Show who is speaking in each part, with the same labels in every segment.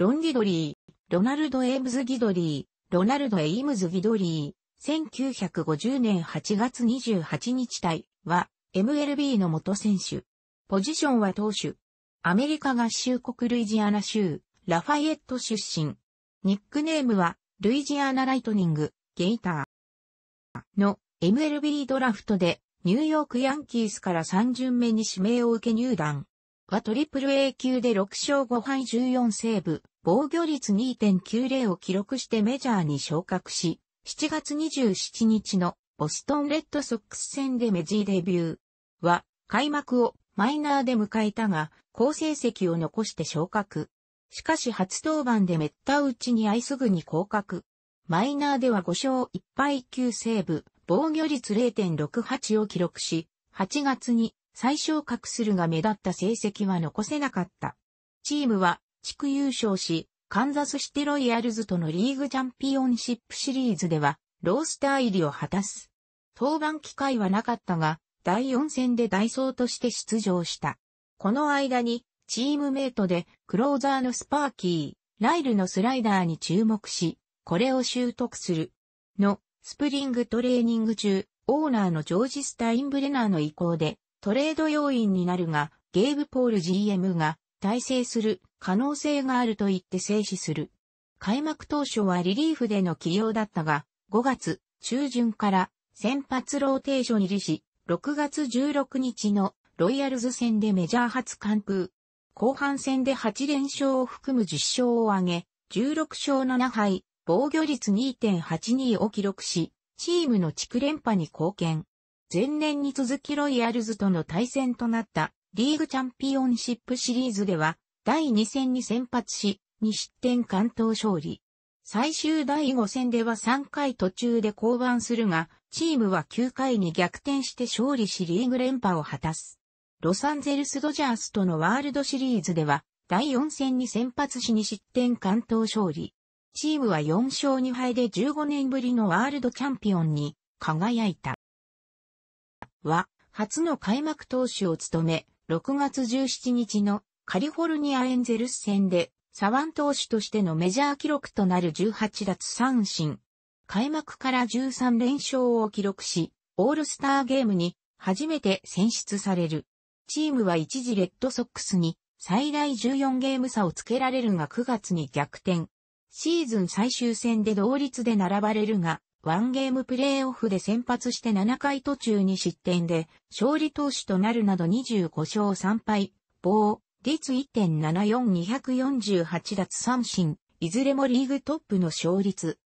Speaker 1: ロン・ギドリー、ロナルド・エイムズ・ギドリー、ロナルド・エイムズ・ギドリー、1950年8月28日対は、MLB の元選手。ポジションは投手。アメリカ合衆国ルイジアナ州、ラファイエット出身。ニックネームは、ルイジアナ・ライトニング、ゲイター。の、MLB ドラフトで、ニューヨークヤンキースから3巡目に指名を受け入団。はトリプル A 級で6勝5敗14セーブ。防御率2.90を記録してメジャーに昇格し、7月27日のボストンレッドソックス戦でメジーデビューは開幕をマイナーで迎えたが、好成績を残して昇格。しかし初登板でめった打ちに合いすぐに降格。マイナーでは5勝1敗9セーブ、防御率0.68を記録し、8月に再昇格するが目立った成績は残せなかった。チームは地区優勝し、カンザスシティロイヤルズとのリーグチャンピオンシップシリーズでは、ロースター入りを果たす。登板機会はなかったが、第4戦でダイソーとして出場した。この間に、チームメイトで、クローザーのスパーキー、ライルのスライダーに注目し、これを習得する。の、スプリングトレーニング中、オーナーのジョージ・スタインブレナーの意向で、トレード要員になるが、ゲーブ・ポール GM が、体制する可能性があると言って制止する。開幕当初はリリーフでの起用だったが、5月中旬から先発ローテーション入りし、6月16日のロイヤルズ戦でメジャー初完封。後半戦で8連勝を含む10勝を挙げ、16勝7敗、防御率2.82を記録し、チームの地区連覇に貢献。前年に続きロイヤルズとの対戦となったリーグチャンピオンシップシリーズでは第2戦に先発し、2失点完投勝利。最終第5戦では3回途中で降板するが、チームは9回に逆転して勝利しリーグ連覇を果たす。ロサンゼルスドジャースとのワールドシリーズでは、第4戦に先発し2失点完投勝利。チームは4勝2敗で15年ぶりのワールドチャンピオンに輝いた。は、初の開幕投手を務め、6月17日のカリフォルニアエンゼルス戦で、サワン投手としてのメジャー記録となる18奪三振。開幕から13連勝を記録し、オールスターゲームに初めて選出される。チームは一時レッドソックスに最大14ゲーム差をつけられるが9月に逆転。シーズン最終戦で同率で並ばれるが、ワンゲームプレーオフで先発して7回途中に失点で、勝利投手となるなど25勝3敗、棒、率1.74248奪三振、いずれもリーグトップの勝率。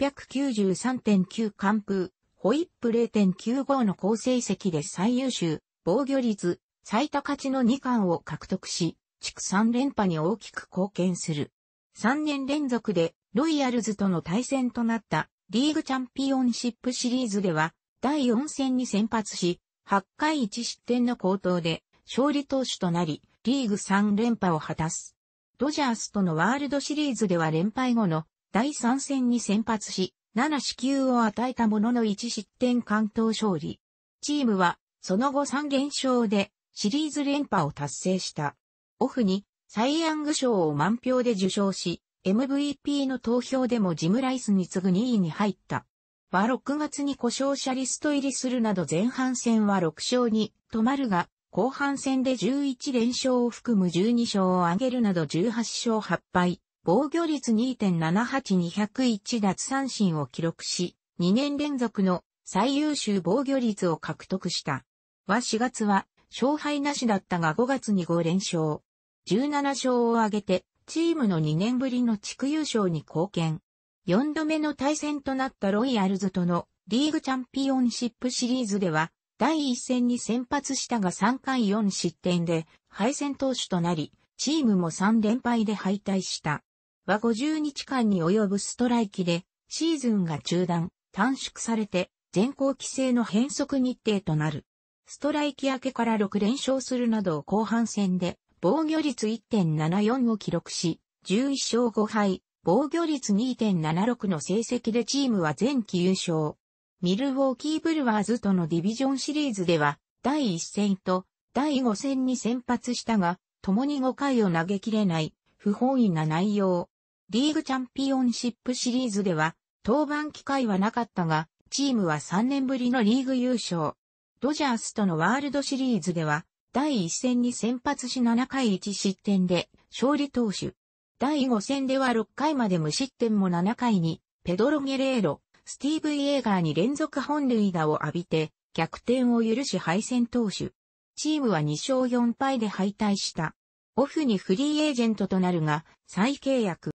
Speaker 1: 893.9完封、ホイップ0.95の好成績で最優秀、防御率、最多勝ちの2冠を獲得し、地区3連覇に大きく貢献する。3年連続でロイヤルズとの対戦となったリーグチャンピオンシップシリーズでは第4戦に先発し、8回1失点の好投で勝利投手となり、リーグ3連覇を果たす。ドジャースとのワールドシリーズでは連敗後の第3戦に先発し、7死球を与えたものの1失点関東勝利。チームは、その後3連勝で、シリーズ連覇を達成した。オフに、サイ・ヤング賞を満票で受賞し、MVP の投票でもジム・ライスに次ぐ2位に入った。は6月に故障者リスト入りするなど前半戦は6勝に止まるが、後半戦で11連勝を含む12勝を挙げるなど18勝8敗、防御率2.78201奪三振を記録し、2年連続の最優秀防御率を獲得した。は4月は勝敗なしだったが5月に5連勝。17勝を挙げて、チームの2年ぶりの地区優勝に貢献。4度目の対戦となったロイヤルズとのリーグチャンピオンシップシリーズでは、第一戦に先発したが3回4失点で敗戦投手となり、チームも3連敗で敗退した。は50日間に及ぶストライキで、シーズンが中断、短縮されて、全校規制の変則日程となる。ストライキ明けから6連勝するなど後半戦で、防御率1.74を記録し、11勝5敗、防御率2.76の成績でチームは前期優勝。ミルウォーキーブルワーズとのディビジョンシリーズでは、第1戦と第5戦に先発したが、共に5回を投げきれない不本意な内容。リーグチャンピオンシップシリーズでは、登板機会はなかったが、チームは3年ぶりのリーグ優勝。ドジャースとのワールドシリーズでは、第1戦に先発し7回1失点で勝利投手。第5戦では6回まで無失点も7回に、ペドロ・ゲレーロ、スティーブ・イエーガーに連続本塁打を浴びて、逆転を許し敗戦投手。チームは2勝4敗で敗退した。オフにフリーエージェントとなるが、再契約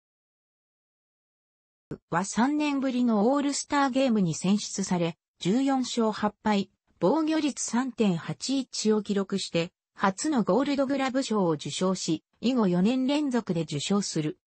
Speaker 1: は3年ぶりのオールスターゲームに選出され、14勝8敗、防御率3.81を記録して、初のゴールドグラブ賞を受賞し、以後4年連続で受賞する。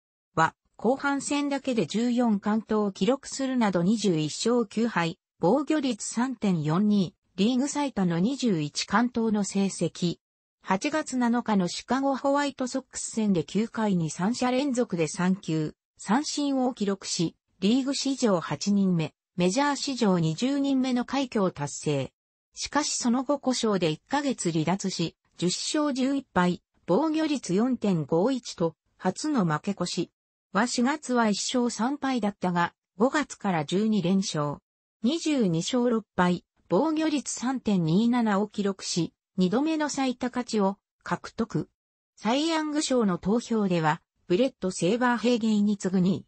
Speaker 1: 後半戦だけで14関東を記録するなど21勝9敗、防御率3.42、リーグ最多の21関東の成績。8月7日のシカゴホワイトソックス戦で9回に3者連続で3球、三振を記録し、リーグ史上8人目、メジャー史上20人目の快挙を達成。しかしその後故障で1ヶ月離脱し、10勝11敗、防御率4.51と、初の負け越し、は4月は1勝3敗だったが、5月から12連勝。22勝6敗、防御率3.27を記録し、2度目の最多勝ちを獲得。サイ・ヤング賞の投票では、ブレット・セーバーヘイゲイに次ぐに、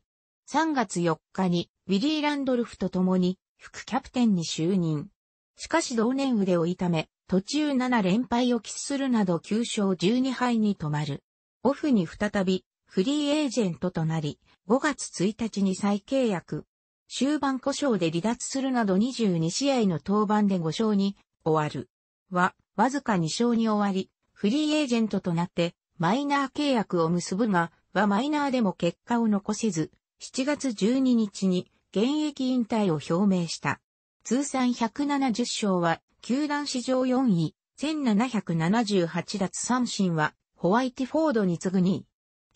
Speaker 1: 3月4日に、ウィリー・ランドルフと共に、副キャプテンに就任。しかし同年腕を痛め、途中7連敗を喫するなど9勝12敗に止まる。オフに再び、フリーエージェントとなり、5月1日に再契約。終盤故障で離脱するなど22試合の登板で5勝に終わる。は、わずか2勝に終わり、フリーエージェントとなってマイナー契約を結ぶが、はマイナーでも結果を残せず、7月12日に現役引退を表明した。通算170勝は、球団史上4位、1778奪三振は、ホワイティフォードに次ぐ2位。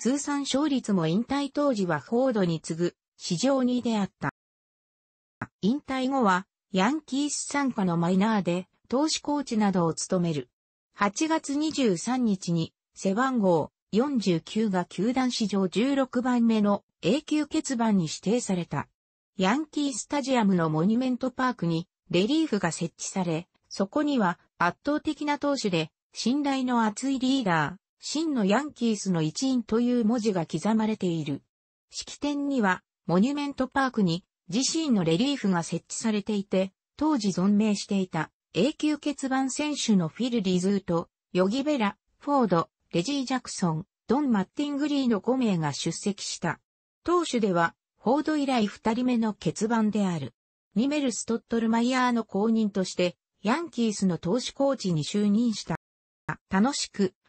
Speaker 1: 通算勝率も引退当時はフォードに次ぐ、史上2位であった。引退後は、ヤンキース参加のマイナーで、投資コーチなどを務める。8月23日に、背番号49が球団史上16番目の永久欠番に指定された。ヤンキースタジアムのモニュメントパークにレリーフが設置され、そこには圧倒的な投手で信頼の厚いリーダー、真のヤンキースの一員という文字が刻まれている。式典には、モニュメントパークに自身のレリーフが設置されていて、当時存命していた永久欠番選手のフィル・リズート、ヨギ・ベラ、フォード、レジー・ジャクソン、ドン・マッティングリーの5名が出席した。当主では、フォード以来2人目の欠番である。ニメル・ストットルマイヤーの公認として、ヤンキースの投手コーチに就任した。楽しく、